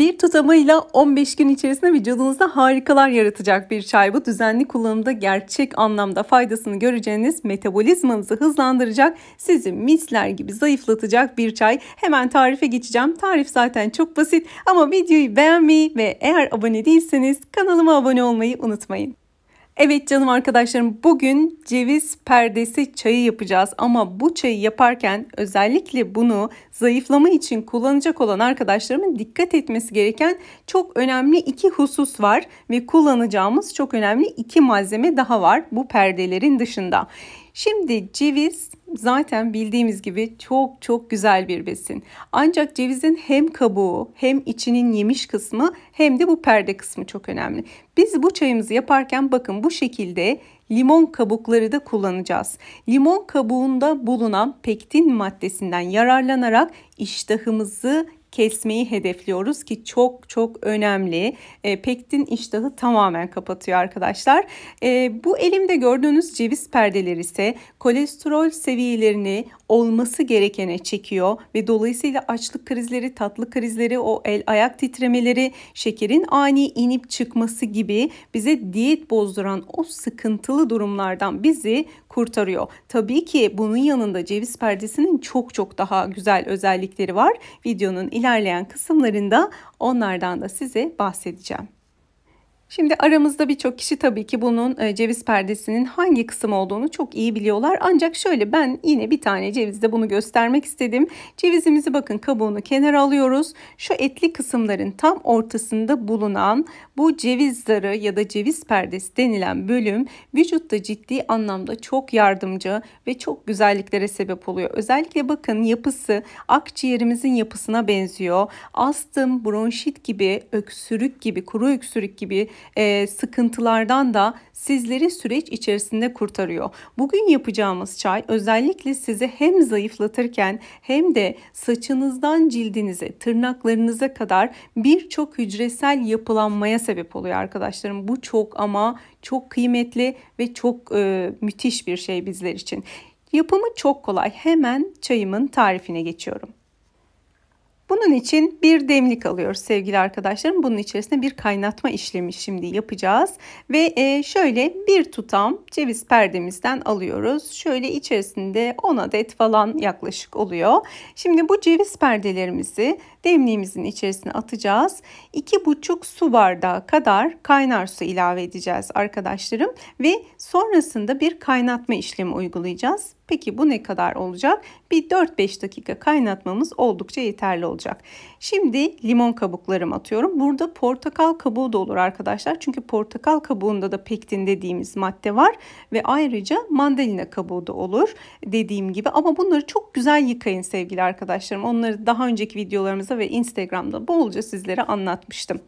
Bir tutamıyla 15 gün içerisinde vücudunuzda harikalar yaratacak bir çay bu. Düzenli kullanımda gerçek anlamda faydasını göreceğiniz metabolizmanızı hızlandıracak, sizi misler gibi zayıflatacak bir çay. Hemen tarife geçeceğim. Tarif zaten çok basit ama videoyu beğenmeyi ve eğer abone değilseniz kanalıma abone olmayı unutmayın. Evet canım arkadaşlarım bugün ceviz perdesi çayı yapacağız ama bu çayı yaparken özellikle bunu zayıflama için kullanacak olan arkadaşlarımın dikkat etmesi gereken çok önemli iki husus var ve kullanacağımız çok önemli iki malzeme daha var bu perdelerin dışında. Şimdi ceviz zaten bildiğimiz gibi çok çok güzel bir besin. Ancak cevizin hem kabuğu hem içinin yemiş kısmı hem de bu perde kısmı çok önemli. Biz bu çayımızı yaparken bakın bu şekilde limon kabukları da kullanacağız. Limon kabuğunda bulunan pektin maddesinden yararlanarak iştahımızı kesmeyi hedefliyoruz ki çok çok önemli. E, pektin iştahı tamamen kapatıyor arkadaşlar. E, bu elimde gördüğünüz ceviz perdeleri ise kolesterol seviyelerini olması gerekene çekiyor ve dolayısıyla açlık krizleri, tatlı krizleri, o el ayak titremeleri, şekerin ani inip çıkması gibi bize diyet bozduran o sıkıntılı durumlardan bizi kurtarıyor. Tabii ki bunun yanında ceviz perdesinin çok çok daha güzel özellikleri var. Videonun ilerleyen kısımlarında onlardan da size bahsedeceğim. Şimdi aramızda birçok kişi tabii ki bunun e, ceviz perdesinin hangi kısım olduğunu çok iyi biliyorlar. Ancak şöyle ben yine bir tane cevizde bunu göstermek istedim. Cevizimizi bakın kabuğunu kenara alıyoruz. Şu etli kısımların tam ortasında bulunan bu ceviz zarı ya da ceviz perdesi denilen bölüm vücutta ciddi anlamda çok yardımcı ve çok güzelliklere sebep oluyor. Özellikle bakın yapısı akciğerimizin yapısına benziyor. Astım, bronşit gibi, öksürük gibi, kuru öksürük gibi e, sıkıntılardan da sizleri süreç içerisinde kurtarıyor. Bugün yapacağımız çay özellikle sizi hem zayıflatırken hem de saçınızdan cildinize, tırnaklarınıza kadar birçok hücresel yapılanmaya sebep oluyor arkadaşlarım. Bu çok ama çok kıymetli ve çok e, müthiş bir şey bizler için. Yapımı çok kolay. Hemen çayımın tarifine geçiyorum. Bunun için bir demlik alıyoruz sevgili arkadaşlarım. Bunun içerisine bir kaynatma işlemi şimdi yapacağız. Ve e, şöyle bir tutam ceviz perdemizden alıyoruz. Şöyle içerisinde 10 adet falan yaklaşık oluyor. Şimdi bu ceviz perdelerimizi demliğimizin içerisine atacağız. 2,5 su bardağı kadar kaynar su ilave edeceğiz arkadaşlarım. Ve sonrasında bir kaynatma işlemi uygulayacağız. Peki bu ne kadar olacak? Bir 4-5 dakika kaynatmamız oldukça yeterli olacak. Şimdi limon kabuklarımı atıyorum. Burada portakal kabuğu da olur arkadaşlar. Çünkü portakal kabuğunda da pektin dediğimiz madde var. Ve ayrıca mandalina kabuğu da olur dediğim gibi. Ama bunları çok güzel yıkayın sevgili arkadaşlarım. Onları daha önceki videolarımızda ve Instagram'da bolca sizlere anlatmıştım.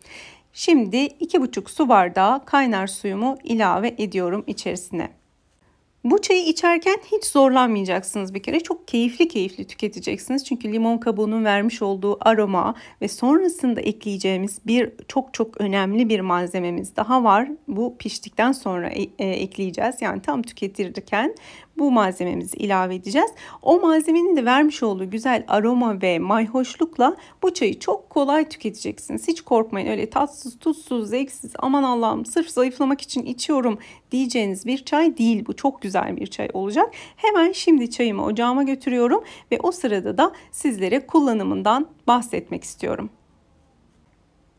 Şimdi 2,5 su bardağı kaynar suyumu ilave ediyorum içerisine. Bu çayı içerken hiç zorlanmayacaksınız bir kere. Çok keyifli keyifli tüketeceksiniz. Çünkü limon kabuğunun vermiş olduğu aroma ve sonrasında ekleyeceğimiz bir çok çok önemli bir malzememiz daha var. Bu piştikten sonra e, e, ekleyeceğiz. Yani tam tüketirken bu malzememizi ilave edeceğiz. O malzemenin de vermiş olduğu güzel aroma ve mayhoşlukla bu çayı çok kolay tüketeceksiniz. Hiç korkmayın öyle tatsız, tuzsuz, zevksiz aman Allah'ım sırf zayıflamak için içiyorum diyeceğiniz bir çay değil bu. Çok güzel bir çay olacak. Hemen şimdi çayımı ocağıma götürüyorum ve o sırada da sizlere kullanımından bahsetmek istiyorum.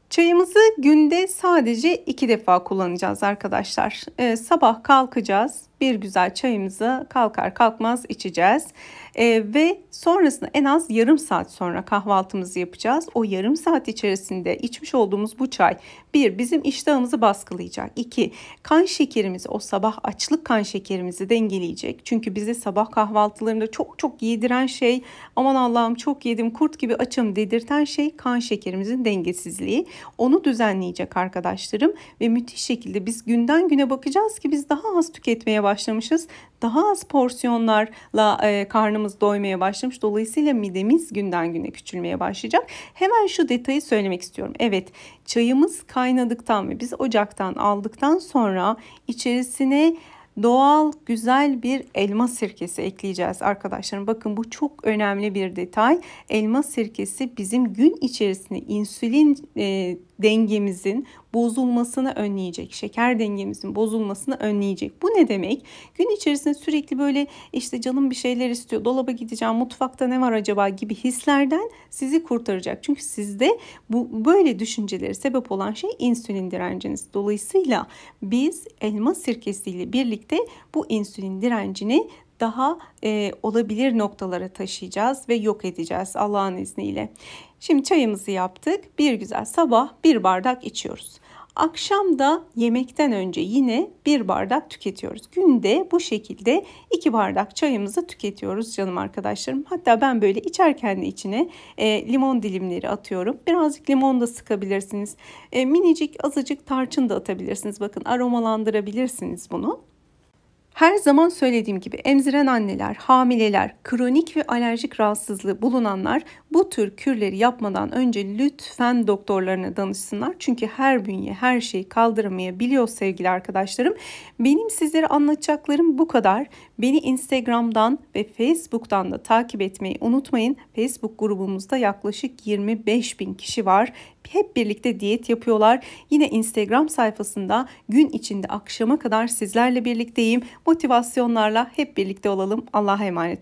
Çayımızı günde sadece iki defa kullanacağız arkadaşlar. Ee, sabah kalkacağız, bir güzel çayımızı kalkar kalkmaz içeceğiz. E, ve sonrasında en az yarım saat sonra kahvaltımızı yapacağız. O yarım saat içerisinde içmiş olduğumuz bu çay bir bizim iştahımızı baskılayacak. iki kan şekerimizi o sabah açlık kan şekerimizi dengeleyecek. Çünkü bizi sabah kahvaltılarında çok çok yediren şey aman Allah'ım çok yedim kurt gibi açım dedirten şey kan şekerimizin dengesizliği. Onu düzenleyecek arkadaşlarım ve müthiş şekilde biz günden güne bakacağız ki biz daha az tüketmeye başlayacağız başlamışız. Daha az porsiyonlarla e, karnımız doymaya başlamış. Dolayısıyla midemiz günden güne küçülmeye başlayacak. Hemen şu detayı söylemek istiyorum. Evet çayımız kaynadıktan ve biz ocaktan aldıktan sonra içerisine doğal güzel bir elma sirkesi ekleyeceğiz arkadaşlarım. Bakın bu çok önemli bir detay. Elma sirkesi bizim gün içerisinde insülin e, dengemizin bozulmasını önleyecek. Şeker dengemizin bozulmasını önleyecek. Bu ne demek? Gün içerisinde sürekli böyle işte canım bir şeyler istiyor. Dolaba gideceğim. Mutfakta ne var acaba gibi hislerden sizi kurtaracak. Çünkü sizde bu böyle düşünceleri sebep olan şey insülin direnciniz. Dolayısıyla biz elma sirkesiyle birlikte birlikte bu insülin direncini daha e, olabilir noktalara taşıyacağız ve yok edeceğiz Allah'ın izniyle. Şimdi çayımızı yaptık. Bir güzel sabah bir bardak içiyoruz. Akşam da yemekten önce yine bir bardak tüketiyoruz. Günde bu şekilde iki bardak çayımızı tüketiyoruz canım arkadaşlarım. Hatta ben böyle içerken de içine e, limon dilimleri atıyorum. Birazcık limon da sıkabilirsiniz. E, minicik azıcık tarçın da atabilirsiniz. Bakın aromalandırabilirsiniz bunu. Her zaman söylediğim gibi emziren anneler, hamileler, kronik ve alerjik rahatsızlığı bulunanlar bu tür kürleri yapmadan önce lütfen doktorlarına danışsınlar. Çünkü her bünye her şeyi kaldıramayabiliyor sevgili arkadaşlarım. Benim sizlere anlatacaklarım bu kadar. Beni Instagram'dan ve Facebook'tan da takip etmeyi unutmayın. Facebook grubumuzda yaklaşık 25 bin kişi var hep birlikte diyet yapıyorlar. Yine Instagram sayfasında gün içinde akşama kadar sizlerle birlikteyim. Motivasyonlarla hep birlikte olalım. Allah'a emanet olun.